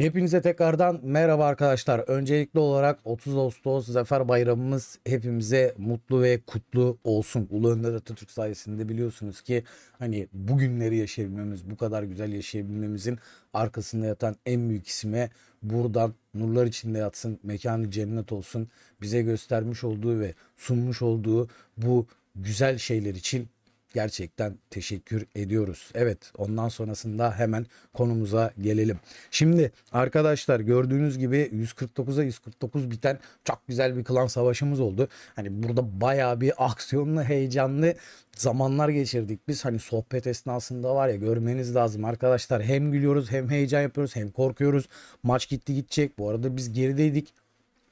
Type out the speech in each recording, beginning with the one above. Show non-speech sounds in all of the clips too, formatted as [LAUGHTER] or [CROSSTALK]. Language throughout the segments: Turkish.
Hepinize tekrardan merhaba arkadaşlar. Öncelikli olarak 30 Ağustos Zafer Bayramımız hepimize mutlu ve kutlu olsun. Ulu Önder Atatürk sayesinde biliyorsunuz ki hani bugünleri yaşayabilmemiz, bu kadar güzel yaşayabilmemizin arkasında yatan en büyük isime buradan nurlar içinde yatsın, mekanı cennet olsun. Bize göstermiş olduğu ve sunmuş olduğu bu güzel şeyler için gerçekten teşekkür ediyoruz. Evet ondan sonrasında hemen konumuza gelelim. Şimdi arkadaşlar gördüğünüz gibi 149'a 149 biten çok güzel bir klan savaşımız oldu. Hani burada baya bir aksiyonlu heyecanlı zamanlar geçirdik. Biz hani sohbet esnasında var ya görmeniz lazım arkadaşlar. Hem gülüyoruz hem heyecan yapıyoruz hem korkuyoruz. Maç gitti gidecek. Bu arada biz gerideydik.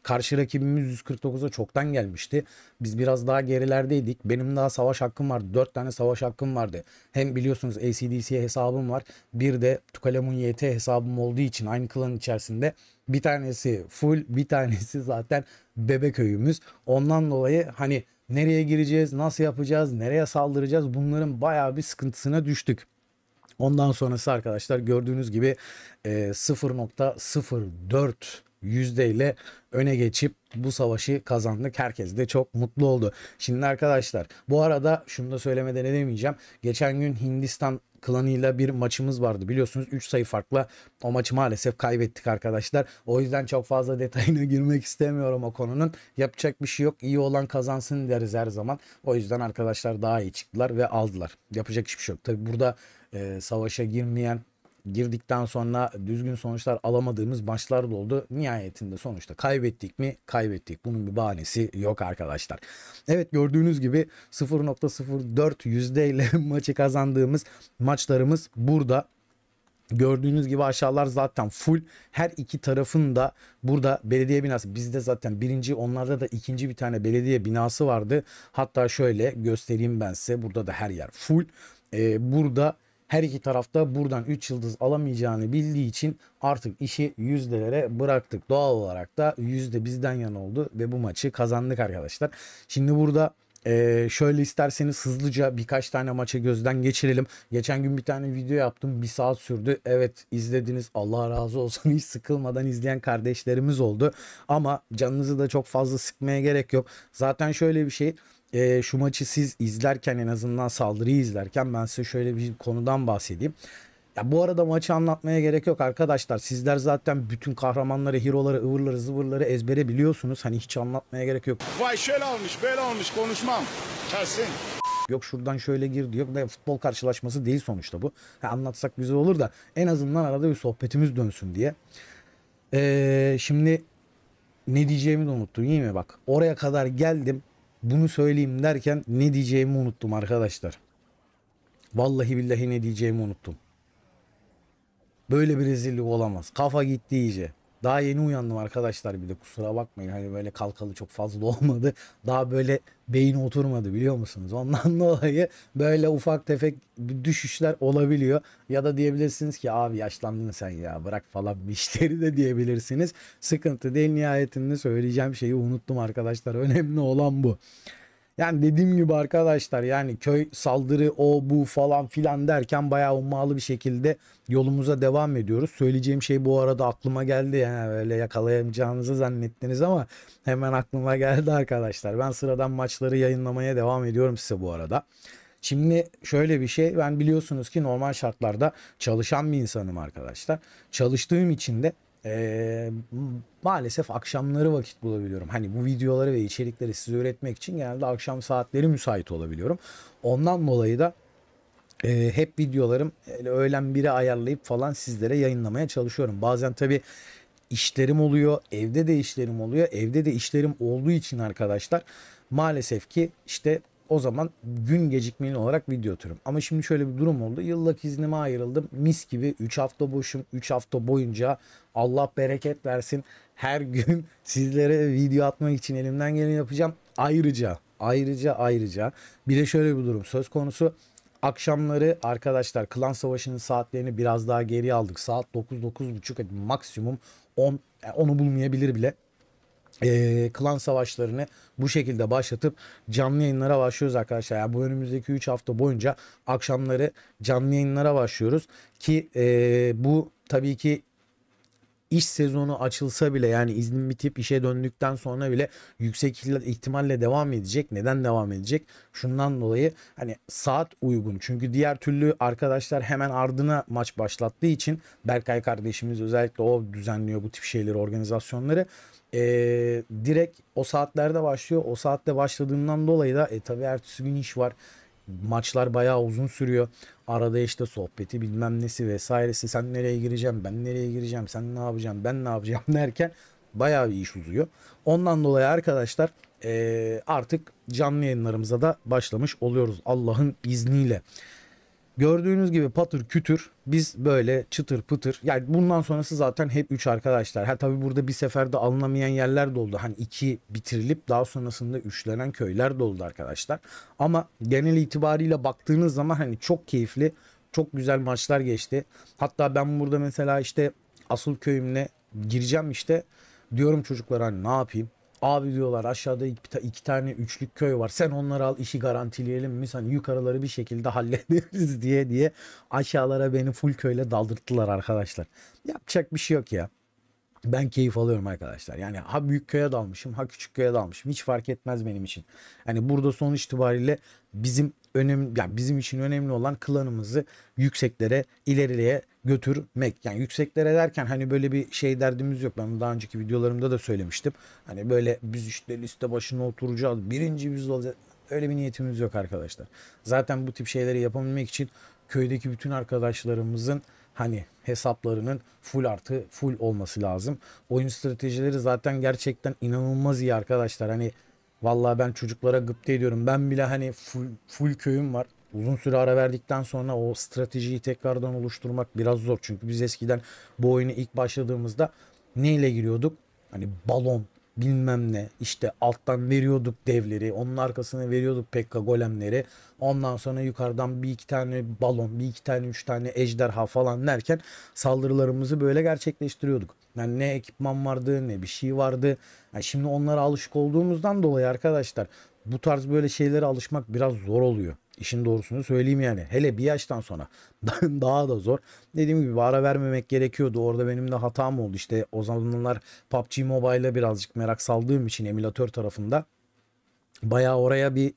Karşı rakibimiz 149'a çoktan gelmişti. Biz biraz daha gerilerdeydik. Benim daha savaş hakkım vardı. 4 tane savaş hakkım vardı. Hem biliyorsunuz ACDC hesabım var. Bir de Tukalemun YT hesabım olduğu için aynı klan içerisinde bir tanesi full bir tanesi [LAUGHS] zaten bebek öyümüz. Ondan dolayı hani nereye gireceğiz, nasıl yapacağız, nereye saldıracağız bunların bayağı bir sıkıntısına düştük. Ondan sonrası arkadaşlar gördüğünüz gibi 0.04 yüzdeyle öne geçip bu savaşı kazandık. Herkes de çok mutlu oldu. Şimdi arkadaşlar bu arada şunu da söylemeden edemeyeceğim. Geçen gün Hindistan klanıyla bir maçımız vardı biliyorsunuz 3 sayı farkla o maçı maalesef kaybettik arkadaşlar. O yüzden çok fazla detayına [LAUGHS] girmek istemiyorum o konunun. Yapacak bir şey yok İyi olan kazansın deriz her zaman. O yüzden arkadaşlar daha iyi çıktılar ve aldılar. Yapacak hiçbir şey yok. Tabi burada e, savaşa girmeyen girdikten sonra düzgün sonuçlar alamadığımız maçlar da oldu. Nihayetinde sonuçta kaybettik mi? Kaybettik. Bunun bir bahanesi yok arkadaşlar. Evet gördüğünüz gibi 0.04 yüzdeyle [LAUGHS] maçı kazandığımız maçlarımız burada. Gördüğünüz gibi aşağılar zaten full. Her iki tarafın da burada belediye binası. Bizde zaten birinci onlarda da ikinci bir tane belediye binası vardı. Hatta şöyle göstereyim ben size. Burada da her yer full. Ee, burada her iki tarafta buradan 3 yıldız alamayacağını bildiği için artık işi yüzdelere bıraktık. Doğal olarak da yüzde bizden yan oldu ve bu maçı kazandık arkadaşlar. Şimdi burada ee, şöyle isterseniz hızlıca birkaç tane maça gözden geçirelim. Geçen gün bir tane video yaptım. Bir saat sürdü. Evet izlediniz. Allah razı olsun. [LAUGHS] Hiç sıkılmadan izleyen kardeşlerimiz oldu. Ama canınızı da çok fazla sıkmaya gerek yok. Zaten şöyle bir şey e, şu maçı siz izlerken en azından saldırıyı izlerken ben size şöyle bir konudan bahsedeyim. Ya bu arada maçı anlatmaya gerek yok arkadaşlar. Sizler zaten bütün kahramanları, hero'ları, ıvırları, zıvırları ezbere biliyorsunuz. Hani hiç anlatmaya gerek yok. Vay şöyle olmuş, böyle olmuş konuşmam. Kesin. Yok şuradan şöyle gir diyor. Ve futbol karşılaşması değil sonuçta bu. Ha, anlatsak güzel olur da en azından arada bir sohbetimiz dönsün diye. Ee, şimdi ne diyeceğimi de unuttum İyi mi bak. Oraya kadar geldim. Bunu söyleyeyim derken ne diyeceğimi unuttum arkadaşlar. Vallahi billahi ne diyeceğimi unuttum. Böyle bir rezillik olamaz. Kafa gitti iyice. Daha yeni uyandım arkadaşlar bir de kusura bakmayın. Hani böyle kalkalı çok fazla [LAUGHS] olmadı. Daha böyle beyin oturmadı biliyor musunuz? Ondan [LAUGHS] dolayı böyle ufak tefek düşüşler olabiliyor. Ya da diyebilirsiniz ki abi yaşlandın sen ya bırak falan bir işleri de [LAUGHS] diyebilirsiniz. Sıkıntı değil nihayetinde söyleyeceğim şeyi unuttum arkadaşlar. Önemli olan bu. Yani dediğim gibi arkadaşlar yani köy saldırı o bu falan filan derken bayağı ummalı bir şekilde yolumuza devam ediyoruz. Söyleyeceğim şey bu arada aklıma geldi yani böyle yakalayamayacağınızı zannettiniz ama hemen aklıma geldi arkadaşlar. Ben sıradan maçları yayınlamaya devam ediyorum size bu arada. Şimdi şöyle bir şey ben biliyorsunuz ki normal şartlarda çalışan bir insanım arkadaşlar. Çalıştığım için de e, maalesef akşamları vakit bulabiliyorum. Hani bu videoları ve içerikleri size üretmek için genelde akşam saatleri müsait olabiliyorum. Ondan dolayı da e, hep videolarım öğlen biri ayarlayıp falan sizlere yayınlamaya çalışıyorum. Bazen tabii işlerim oluyor, evde de işlerim oluyor. Evde de işlerim olduğu için arkadaşlar maalesef ki işte o zaman gün gecikmeli olarak video atıyorum. Ama şimdi şöyle bir durum oldu. Yıllık iznime ayrıldım. Mis gibi 3 hafta boşum. 3 hafta boyunca Allah bereket versin. Her gün [LAUGHS] sizlere video atmak için elimden geleni yapacağım. Ayrıca ayrıca ayrıca bir de şöyle bir durum söz konusu. Akşamları arkadaşlar klan savaşının saatlerini biraz daha geri aldık. Saat 9 9.30 maksimum 10 onu bulmayabilir bile e, klan savaşlarını bu şekilde başlatıp canlı yayınlara başlıyoruz arkadaşlar. Yani bu önümüzdeki 3 hafta boyunca akşamları canlı yayınlara başlıyoruz ki e, bu tabii ki iş sezonu açılsa bile yani iznin bitip işe döndükten sonra bile yüksek ihtimalle devam edecek. Neden devam edecek? Şundan dolayı hani saat uygun. Çünkü diğer türlü arkadaşlar hemen ardına maç başlattığı için Berkay kardeşimiz özellikle o düzenliyor bu tip şeyleri, organizasyonları. Ee, direkt o saatlerde başlıyor. O saatte başladığından dolayı da e tabi ertesi gün iş var. Maçlar bayağı uzun sürüyor. Arada işte sohbeti bilmem nesi vesairesi sen nereye gireceğim ben nereye gireceğim sen ne yapacaksın? ben ne yapacağım [LAUGHS] derken bayağı bir iş uzuyor. Ondan dolayı arkadaşlar e, artık canlı yayınlarımıza da başlamış oluyoruz Allah'ın izniyle. Gördüğünüz gibi patır kütür biz böyle çıtır pıtır yani bundan sonrası zaten hep 3 arkadaşlar. Ha tabi burada bir seferde alınamayan yerler de oldu. Hani 2 bitirilip daha sonrasında üçlenen köyler de oldu arkadaşlar. Ama genel itibariyle baktığınız zaman hani çok keyifli çok güzel maçlar geçti. Hatta ben burada mesela işte asıl köyümle gireceğim işte diyorum çocuklara hani ne yapayım Abi diyorlar aşağıda iki, iki tane üçlük köy var. Sen onları al işi garantileyelim mi? Hani yukarıları bir şekilde [LAUGHS] hallederiz diye diye aşağılara beni full köyle daldırttılar arkadaşlar. Yapacak bir şey yok ya ben keyif alıyorum arkadaşlar. Yani ha büyük köye dalmışım ha küçük köye dalmışım. Hiç fark etmez benim için. Yani burada son itibariyle bizim önem yani bizim için önemli olan klanımızı yükseklere ileriliğe götürmek. Yani yükseklere derken hani böyle bir şey derdimiz yok. Ben daha önceki videolarımda da söylemiştim. Hani böyle biz işte liste başına oturacağız. Birinci biz olacağız. Öyle bir niyetimiz yok arkadaşlar. Zaten bu tip şeyleri yapabilmek için köydeki bütün arkadaşlarımızın Hani hesaplarının full artı full olması lazım. Oyun stratejileri zaten gerçekten inanılmaz iyi arkadaşlar. Hani vallahi ben çocuklara gıpte ediyorum. Ben bile hani full, full köyüm var. Uzun süre ara verdikten sonra o stratejiyi tekrardan oluşturmak biraz zor. Çünkü biz eskiden bu oyunu ilk başladığımızda neyle giriyorduk? Hani balon, bilmem ne işte alttan veriyorduk devleri onun arkasına veriyorduk Pekka golemleri ondan sonra yukarıdan bir iki tane balon bir iki tane üç tane ejderha falan derken saldırılarımızı böyle gerçekleştiriyorduk. Yani ne ekipman vardı ne bir şey vardı. Yani şimdi onlara alışık olduğumuzdan dolayı arkadaşlar bu tarz böyle şeylere alışmak biraz zor oluyor. İşin doğrusunu söyleyeyim yani. Hele bir yaştan sonra [LAUGHS] daha da zor. Dediğim gibi ara vermemek gerekiyordu. Orada benim de hatam oldu. İşte o zamanlar PUBG Mobile'a birazcık merak saldığım için emülatör tarafında bayağı oraya bir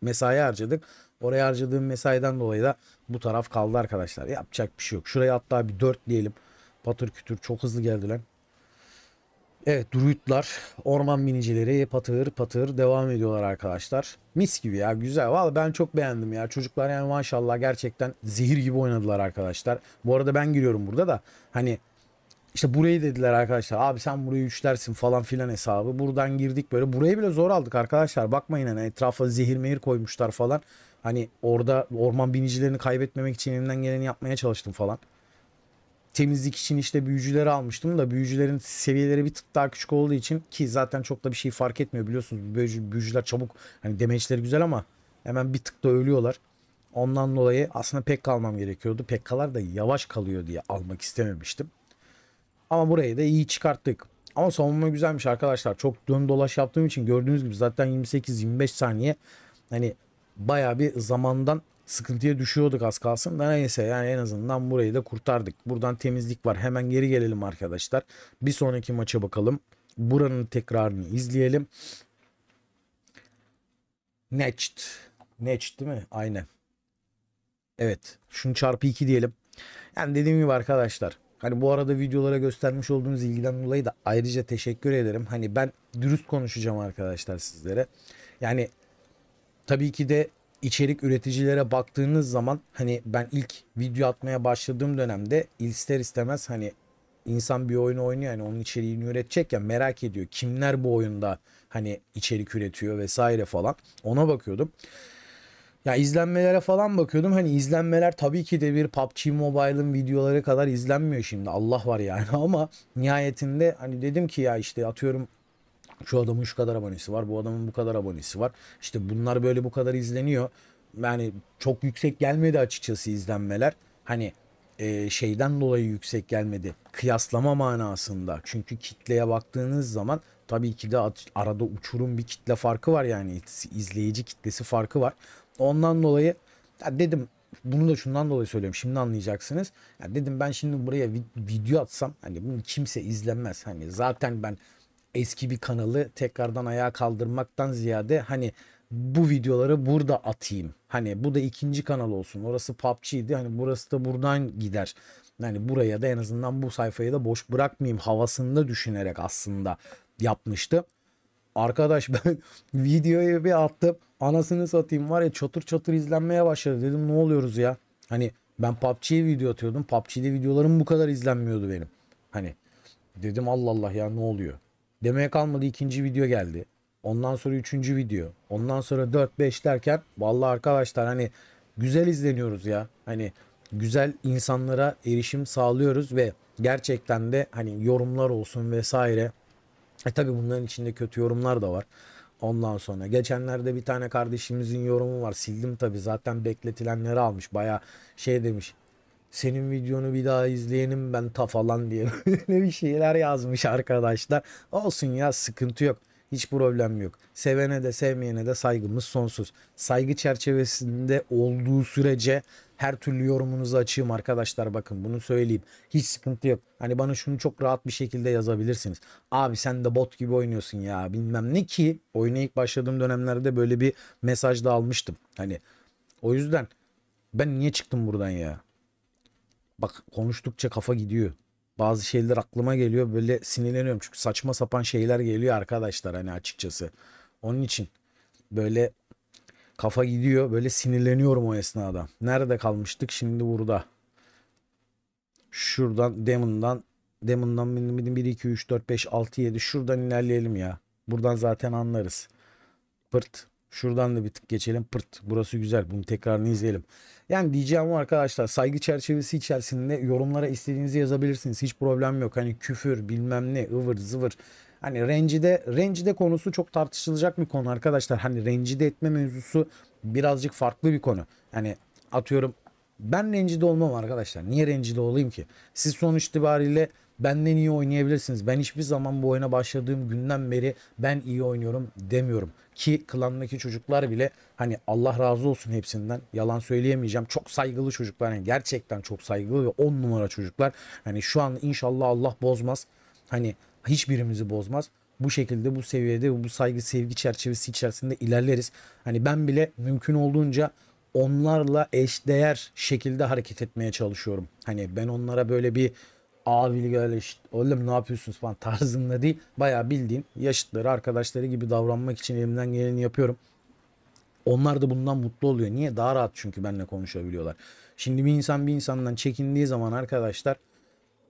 mesai harcadık. Oraya harcadığım mesaiden dolayı da bu taraf kaldı arkadaşlar. Yapacak bir şey yok. Şuraya hatta bir 4 diyelim. Patır kütür çok hızlı geldi lan. Evet druidlar, orman minicileri patır patır devam ediyorlar arkadaşlar. Mis gibi ya güzel. Valla ben çok beğendim ya. Çocuklar yani maşallah gerçekten zehir gibi oynadılar arkadaşlar. Bu arada ben giriyorum burada da hani işte burayı dediler arkadaşlar. Abi sen burayı üçlersin falan filan hesabı. Buradan girdik böyle. Burayı bile zor aldık arkadaşlar. Bakmayın hani etrafa zehir mehir koymuşlar falan. Hani orada orman binicilerini kaybetmemek için elimden geleni yapmaya çalıştım falan temizlik için işte büyücüleri almıştım da büyücülerin seviyeleri bir tık daha küçük olduğu için ki zaten çok da bir şey fark etmiyor biliyorsunuz. Büyücü, büyücüler çabuk hani damage'leri güzel ama hemen bir tık da ölüyorlar. Ondan dolayı aslında pek kalmam gerekiyordu. pek kalar da yavaş kalıyor diye almak istememiştim. Ama burayı da iyi çıkarttık. Ama savunma güzelmiş arkadaşlar. Çok dön dolaş yaptığım için gördüğünüz gibi zaten 28-25 saniye hani baya bir zamandan sıkıntıya düşüyorduk az kalsın da neyse yani en azından burayı da kurtardık. Buradan temizlik var. Hemen geri gelelim arkadaşlar. Bir sonraki maça bakalım. Buranın tekrarını izleyelim. Next. Next değil mi? Aynen. Evet. Şunu çarpı 2 diyelim. Yani dediğim gibi arkadaşlar Hani bu arada videolara göstermiş olduğunuz ilgiden dolayı da ayrıca teşekkür ederim. Hani ben dürüst konuşacağım arkadaşlar sizlere. Yani tabii ki de içerik üreticilere baktığınız zaman hani ben ilk video atmaya başladığım dönemde ister istemez hani insan bir oyunu oynuyor yani onun içeriğini üretecek ya merak ediyor kimler bu oyunda hani içerik üretiyor vesaire falan ona bakıyordum. Ya izlenmelere falan bakıyordum. Hani izlenmeler tabii ki de bir PUBG Mobile'ın videoları kadar izlenmiyor şimdi. Allah var yani [LAUGHS] ama nihayetinde hani dedim ki ya işte atıyorum şu adamın şu kadar abonesi var, bu adamın bu kadar abonesi var. İşte bunlar böyle bu kadar izleniyor. Yani çok yüksek gelmedi açıkçası izlenmeler. Hani e, şeyden dolayı yüksek gelmedi. Kıyaslama manasında. Çünkü kitleye baktığınız zaman tabii ki de arada uçurum bir kitle farkı var yani izleyici kitlesi farkı var. Ondan dolayı ya dedim bunu da şundan dolayı söylüyorum. Şimdi anlayacaksınız. Ya dedim ben şimdi buraya video atsam hani bunu kimse izlemez. Hani zaten ben eski bir kanalı tekrardan ayağa kaldırmaktan ziyade hani bu videoları burada atayım. Hani bu da ikinci kanal olsun. Orası PUBG'ydi. Hani burası da buradan gider. hani buraya da en azından bu sayfayı da boş bırakmayayım havasında düşünerek aslında yapmıştı. Arkadaş [LAUGHS] ben videoyu bir attım. Anasını satayım var ya çatır çatır izlenmeye başladı. Dedim ne oluyoruz ya? Hani ben PUBG'ye video atıyordum. PUBG'de videolarım bu kadar izlenmiyordu benim. Hani dedim Allah Allah ya ne oluyor? Demeye kalmadı ikinci video geldi. Ondan sonra üçüncü video. Ondan sonra dört beş derken vallahi arkadaşlar hani güzel izleniyoruz ya. Hani güzel insanlara erişim sağlıyoruz ve gerçekten de hani yorumlar olsun vesaire. E tabi bunların içinde kötü yorumlar da var. Ondan sonra geçenlerde bir tane kardeşimizin yorumu var. Sildim tabi zaten bekletilenleri almış. Baya şey demiş senin videonu bir daha izleyenim ben ta falan diye [LAUGHS] böyle bir şeyler yazmış arkadaşlar. Olsun ya sıkıntı yok. Hiç problem yok. Sevene de sevmeyene de saygımız sonsuz. Saygı çerçevesinde olduğu sürece her türlü yorumunuzu açayım arkadaşlar bakın bunu söyleyeyim. Hiç sıkıntı yok. Hani bana şunu çok rahat bir şekilde yazabilirsiniz. Abi sen de bot gibi oynuyorsun ya bilmem ne ki. Oyuna ilk başladığım dönemlerde böyle bir mesaj da almıştım. Hani o yüzden ben niye çıktım buradan ya? Bak konuştukça kafa gidiyor. Bazı şeyler aklıma geliyor böyle sinirleniyorum çünkü saçma sapan şeyler geliyor arkadaşlar hani açıkçası. Onun için böyle kafa gidiyor böyle sinirleniyorum o esnada. Nerede kalmıştık şimdi burada. Şuradan Demon'dan Demon'dan 1 2 3 4 5 6 7 şuradan ilerleyelim ya. Buradan zaten anlarız. Pırt Şuradan da bir tık geçelim. Pırt. Burası güzel. Bunu tekrarını izleyelim. Yani diyeceğim o arkadaşlar saygı çerçevesi içerisinde yorumlara istediğinizi yazabilirsiniz. Hiç problem yok. Hani küfür bilmem ne ıvır zıvır. Hani rencide, rencide konusu çok tartışılacak bir konu arkadaşlar. Hani rencide etme mevzusu birazcık farklı bir konu. Hani atıyorum ben rencide olmam arkadaşlar. Niye rencide olayım ki? Siz sonuç itibariyle benden iyi oynayabilirsiniz. Ben hiçbir zaman bu oyuna başladığım günden beri ben iyi oynuyorum demiyorum. Ki klandaki çocuklar bile hani Allah razı olsun hepsinden yalan söyleyemeyeceğim. Çok saygılı çocuklar yani gerçekten çok saygılı ve on numara çocuklar. Hani şu an inşallah Allah bozmaz. Hani hiçbirimizi bozmaz bu şekilde bu seviyede bu saygı sevgi çerçevesi içerisinde ilerleriz. Hani ben bile mümkün olduğunca onlarla eşdeğer şekilde hareket etmeye çalışıyorum. Hani ben onlara böyle bir abilik böyle işte oğlum ne yapıyorsunuz falan tarzında değil. Baya bildiğin yaşıtları arkadaşları gibi davranmak için elimden geleni yapıyorum. Onlar da bundan mutlu oluyor. Niye? Daha rahat çünkü benimle konuşabiliyorlar. Şimdi bir insan bir insandan çekindiği zaman arkadaşlar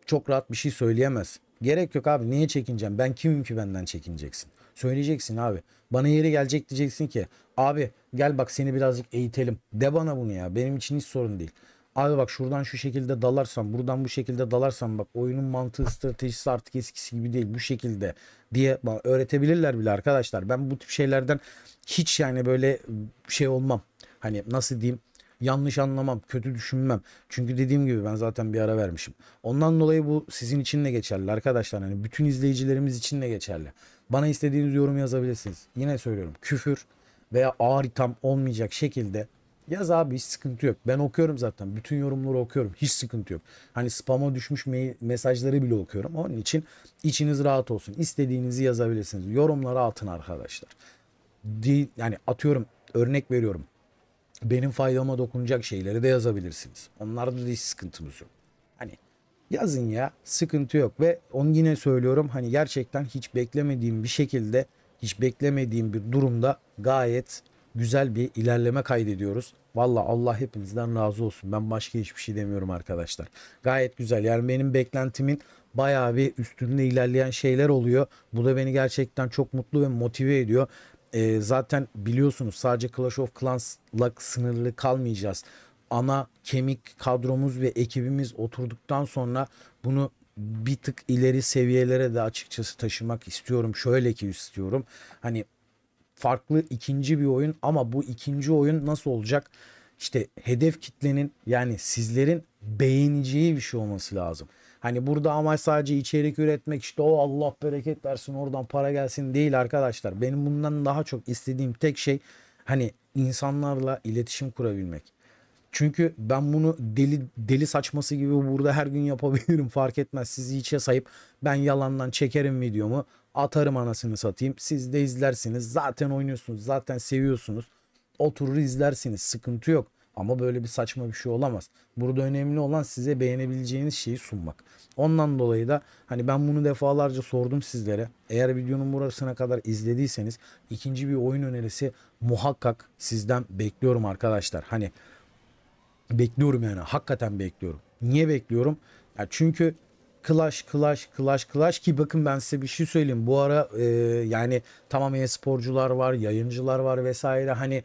çok rahat bir şey söyleyemez. Gerek yok abi niye çekineceğim? Ben kimim ki benden çekineceksin? Söyleyeceksin abi. Bana yeri gelecek diyeceksin ki abi gel bak seni birazcık eğitelim. De bana bunu ya benim için hiç sorun değil. Abi bak şuradan şu şekilde dalarsam, buradan bu şekilde dalarsam bak oyunun mantığı, stratejisi artık eskisi gibi değil bu şekilde diye öğretebilirler bile arkadaşlar. Ben bu tip şeylerden hiç yani böyle şey olmam. Hani nasıl diyeyim? yanlış anlamam, kötü düşünmem. Çünkü dediğim gibi ben zaten bir ara vermişim. Ondan dolayı bu sizin için de geçerli arkadaşlar. Hani bütün izleyicilerimiz için de geçerli. Bana istediğiniz yorum yazabilirsiniz. Yine söylüyorum. Küfür veya ağır itham olmayacak şekilde Yaz abi hiç sıkıntı yok. Ben okuyorum zaten. Bütün yorumları okuyorum. Hiç sıkıntı yok. Hani spama düşmüş me- mesajları bile okuyorum. Onun için içiniz rahat olsun. İstediğinizi yazabilirsiniz. Yorumlara atın arkadaşlar. Değil, yani atıyorum örnek veriyorum. Benim faydama dokunacak şeyleri de yazabilirsiniz. Onlarda da hiç sıkıntımız yok. Hani yazın ya sıkıntı yok ve onu yine söylüyorum hani gerçekten hiç beklemediğim bir şekilde hiç beklemediğim bir durumda gayet güzel bir ilerleme kaydediyoruz. Valla Allah hepinizden razı olsun. Ben başka hiçbir şey demiyorum arkadaşlar. Gayet güzel. Yani benim beklentimin bayağı bir üstünde ilerleyen şeyler oluyor. Bu da beni gerçekten çok mutlu ve motive ediyor. Ee, zaten biliyorsunuz sadece Clash of Clans'la sınırlı kalmayacağız. Ana kemik kadromuz ve ekibimiz oturduktan sonra bunu bir tık ileri seviyelere de açıkçası taşımak istiyorum. Şöyle ki istiyorum. Hani farklı ikinci bir oyun ama bu ikinci oyun nasıl olacak? İşte hedef kitlenin yani sizlerin beğeneceği bir şey olması lazım. Hani burada amaç sadece içerik üretmek işte o Allah bereket versin oradan para gelsin değil arkadaşlar. Benim bundan daha çok istediğim tek şey hani insanlarla iletişim kurabilmek. Çünkü ben bunu deli deli saçması gibi burada her gün yapabilirim fark etmez. Sizi içe sayıp ben yalandan çekerim videomu. Atarım anasını satayım. Siz de izlersiniz. Zaten oynuyorsunuz. Zaten seviyorsunuz. Oturur izlersiniz. Sıkıntı yok. Ama böyle bir saçma bir şey olamaz. Burada önemli olan size beğenebileceğiniz şeyi sunmak. Ondan dolayı da hani ben bunu defalarca sordum sizlere. Eğer videonun burasına kadar izlediyseniz ikinci bir oyun önerisi muhakkak sizden bekliyorum arkadaşlar. Hani bekliyorum yani hakikaten bekliyorum. Niye bekliyorum? Ya çünkü Clash, Clash, Clash, Clash ki bakın ben size bir şey söyleyeyim. Bu ara e, yani tamamen sporcular var, yayıncılar var vesaire. Hani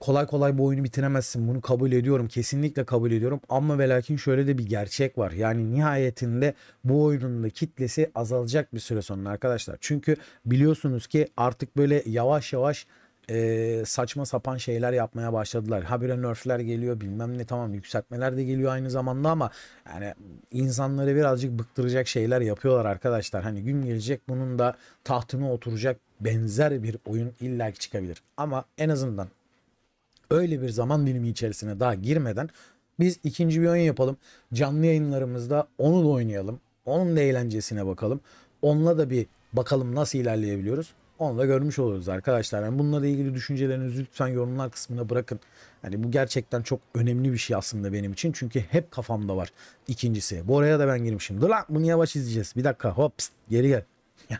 kolay kolay bu oyunu bitiremezsin. Bunu kabul ediyorum. Kesinlikle kabul ediyorum. Ama ve lakin şöyle de bir gerçek var. Yani nihayetinde bu oyunun da kitlesi azalacak bir süre sonra arkadaşlar. Çünkü biliyorsunuz ki artık böyle yavaş yavaş e, saçma sapan şeyler yapmaya başladılar. Habire nerfler geliyor bilmem ne tamam yükseltmeler de geliyor aynı zamanda ama yani insanları birazcık bıktıracak şeyler yapıyorlar arkadaşlar. Hani gün gelecek bunun da tahtına oturacak benzer bir oyun illaki çıkabilir. Ama en azından öyle bir zaman dilimi içerisine daha girmeden biz ikinci bir oyun yapalım. Canlı yayınlarımızda onu da oynayalım. Onun da eğlencesine bakalım. Onunla da bir bakalım nasıl ilerleyebiliyoruz. Onu da görmüş oluyoruz arkadaşlar. Yani bununla ilgili düşüncelerinizi lütfen yorumlar kısmına bırakın. Hani bu gerçekten çok önemli bir şey aslında benim için. Çünkü hep kafamda var. İkincisi. Bu oraya da ben girmişim. Dur lan bunu yavaş izleyeceğiz. Bir dakika hop pst, geri gel. [LAUGHS]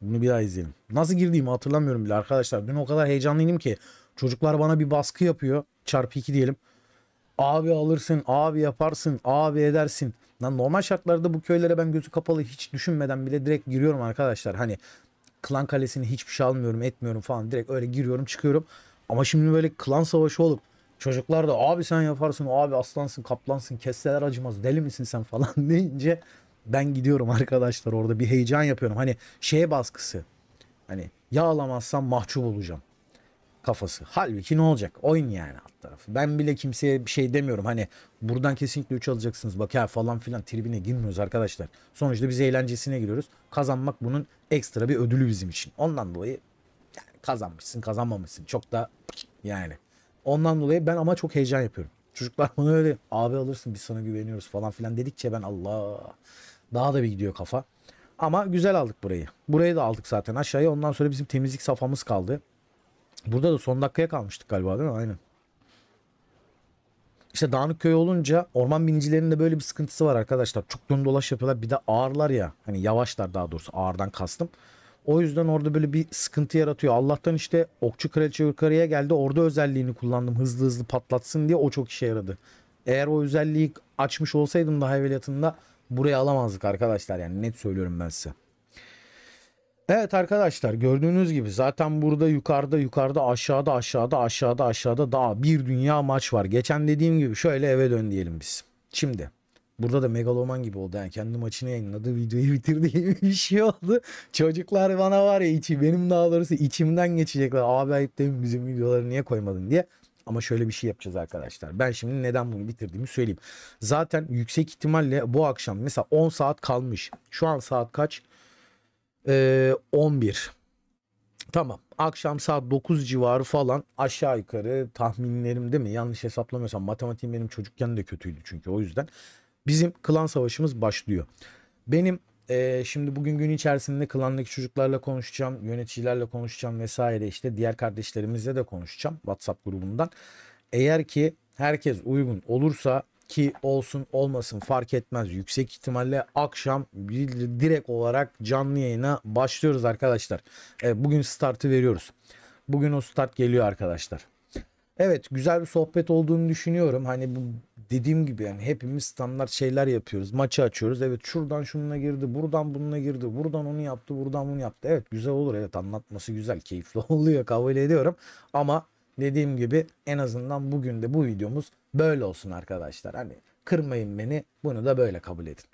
bunu bir daha izleyelim. Nasıl girdiğimi hatırlamıyorum bile arkadaşlar. Dün o kadar heyecanlıydım ki. Çocuklar bana bir baskı yapıyor. Çarpı 2 diyelim. Abi alırsın, abi yaparsın, abi edersin. Lan normal şartlarda bu köylere ben gözü kapalı hiç düşünmeden bile direkt giriyorum arkadaşlar. Hani klan kalesini hiçbir şey almıyorum etmiyorum falan direkt öyle giriyorum çıkıyorum. Ama şimdi böyle klan savaşı olup çocuklar da abi sen yaparsın abi aslansın kaplansın kesseler acımaz deli misin sen [LAUGHS] falan deyince ben gidiyorum arkadaşlar orada bir heyecan yapıyorum. Hani şeye baskısı hani yağlamazsam mahcup olacağım kafası. Halbuki ne olacak? Oyun yani alt tarafı. Ben bile kimseye bir şey demiyorum. Hani buradan kesinlikle 3 alacaksınız bak ya falan filan tribine girmiyoruz arkadaşlar. Sonuçta biz eğlencesine giriyoruz. Kazanmak bunun ekstra bir ödülü bizim için. Ondan dolayı yani kazanmışsın kazanmamışsın. Çok da yani. Ondan dolayı ben ama çok heyecan yapıyorum. Çocuklar bana öyle abi alırsın biz sana güveniyoruz falan filan dedikçe ben Allah daha da bir gidiyor kafa. Ama güzel aldık burayı. Burayı da aldık zaten aşağıya. Ondan sonra bizim temizlik safhamız kaldı. Burada da son dakikaya kalmıştık galiba değil mi? Aynen. İşte dağınık köy olunca orman binicilerinin de böyle bir sıkıntısı var arkadaşlar. Çok dön dolaş yapıyorlar. Bir de ağırlar ya. Hani yavaşlar daha doğrusu ağırdan kastım. O yüzden orada böyle bir sıkıntı yaratıyor. Allah'tan işte okçu kraliçe yukarıya geldi. Orada özelliğini kullandım. Hızlı hızlı patlatsın diye o çok işe yaradı. Eğer o özelliği açmış olsaydım daha evveliyatında buraya alamazdık arkadaşlar. Yani net söylüyorum ben size. Evet arkadaşlar gördüğünüz gibi zaten burada yukarıda yukarıda aşağıda aşağıda aşağıda aşağıda daha bir dünya maç var. Geçen dediğim gibi şöyle eve dön diyelim biz. Şimdi burada da megaloman gibi oldu. Yani kendi maçını yayınladı videoyu [LAUGHS] bitirdi bir şey oldu. Çocuklar bana var ya içi benim daha doğrusu içimden geçecekler. Abi ayıp değil bizim videoları niye koymadın diye. Ama şöyle bir şey yapacağız arkadaşlar. Ben şimdi neden bunu bitirdiğimi söyleyeyim. Zaten yüksek ihtimalle bu akşam mesela 10 saat kalmış. Şu an saat kaç? 11. Ee, tamam. Akşam saat 9 civarı falan aşağı yukarı tahminlerim değil mi? Yanlış hesaplamıyorsam matematiğim benim çocukken de kötüydü çünkü o yüzden. Bizim klan savaşımız başlıyor. Benim e, şimdi bugün gün içerisinde klandaki çocuklarla konuşacağım, yöneticilerle konuşacağım vesaire işte diğer kardeşlerimizle de konuşacağım WhatsApp grubundan. Eğer ki herkes uygun olursa ki olsun olmasın fark etmez. Yüksek ihtimalle akşam direkt olarak canlı yayına başlıyoruz arkadaşlar. E, bugün startı veriyoruz. Bugün o start geliyor arkadaşlar. Evet güzel bir sohbet olduğunu düşünüyorum. Hani bu dediğim gibi yani hepimiz standart şeyler yapıyoruz. Maçı açıyoruz. Evet şuradan şununla girdi, buradan bununla girdi, buradan onu yaptı, buradan bunu yaptı. Evet güzel olur. Evet anlatması güzel, keyifli [LAUGHS] oluyor. Kabul ediyorum. Ama dediğim gibi en azından bugün de bu videomuz Böyle olsun arkadaşlar. Hani kırmayın beni. Bunu da böyle kabul edin.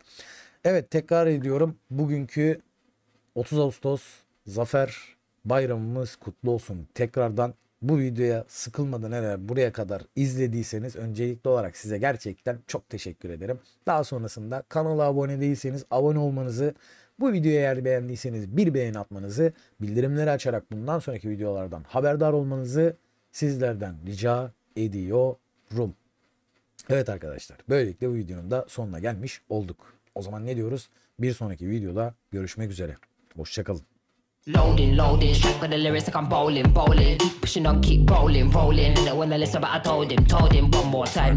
Evet tekrar ediyorum. Bugünkü 30 Ağustos Zafer Bayramımız kutlu olsun. Tekrardan bu videoya sıkılmadan eğer buraya kadar izlediyseniz öncelikli olarak size gerçekten çok teşekkür ederim. Daha sonrasında kanala abone değilseniz abone olmanızı, bu videoyu eğer beğendiyseniz bir beğeni atmanızı, bildirimleri açarak bundan sonraki videolardan haberdar olmanızı sizlerden rica ediyorum. Evet arkadaşlar böylelikle bu videonun da sonuna gelmiş olduk. O zaman ne diyoruz? Bir sonraki videoda görüşmek üzere. Hoşçakalın. Loading, loading, straight for the lyrics like I'm bowling, bowling. pushing on, keep rolling, rolling. And when I listen, but I told him, told him one more time.